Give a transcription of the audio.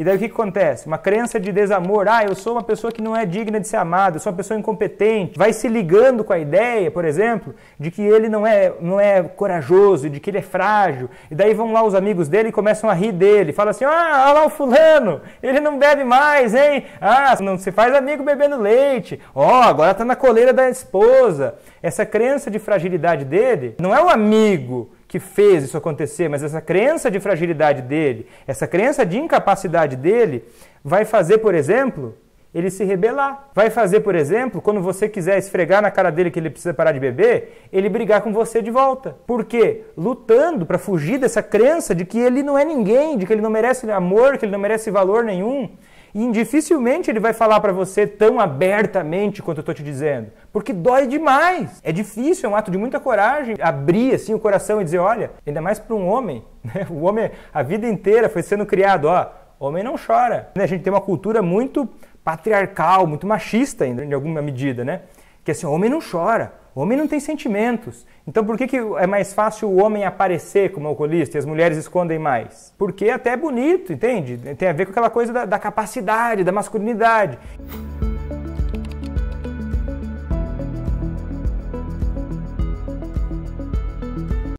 E daí o que, acontece? Uma crença de desamor, ah, eu sou uma pessoa que não é digna de ser amada, eu sou uma pessoa incompetente, vai se ligando com a ideia, por exemplo, de que ele não é, não é corajoso, de que ele é frágil. E daí vão lá os amigos dele e começam a rir dele, fala assim, ah, olha lá o fulano, ele não bebe mais, hein? Ah, não se faz amigo bebendo leite, ó, oh, agora tá na coleira da esposa. Essa crença de fragilidade dele não é o um amigo, que fez isso acontecer, mas essa crença de fragilidade dele, essa crença de incapacidade dele, vai fazer, por exemplo, ele se rebelar. Vai fazer, por exemplo, quando você quiser esfregar na cara dele que ele precisa parar de beber, ele brigar com você de volta. Por quê? Lutando para fugir dessa crença de que ele não é ninguém, de que ele não merece amor, que ele não merece valor nenhum. E dificilmente ele vai falar para você tão abertamente quanto eu estou te dizendo, porque dói demais. É difícil, é um ato de muita coragem abrir assim o coração e dizer, olha, ainda mais para um homem, né? O homem a vida inteira foi sendo criado, ó, homem não chora. Né, a gente tem uma cultura muito patriarcal, muito machista ainda, em alguma medida, né? Que assim, homem não chora, homem não tem sentimentos. Então por que, que é mais fácil o homem aparecer como alcoolista e as mulheres escondem mais? Porque é até é bonito, entende? Tem a ver com aquela coisa da, da capacidade, da masculinidade.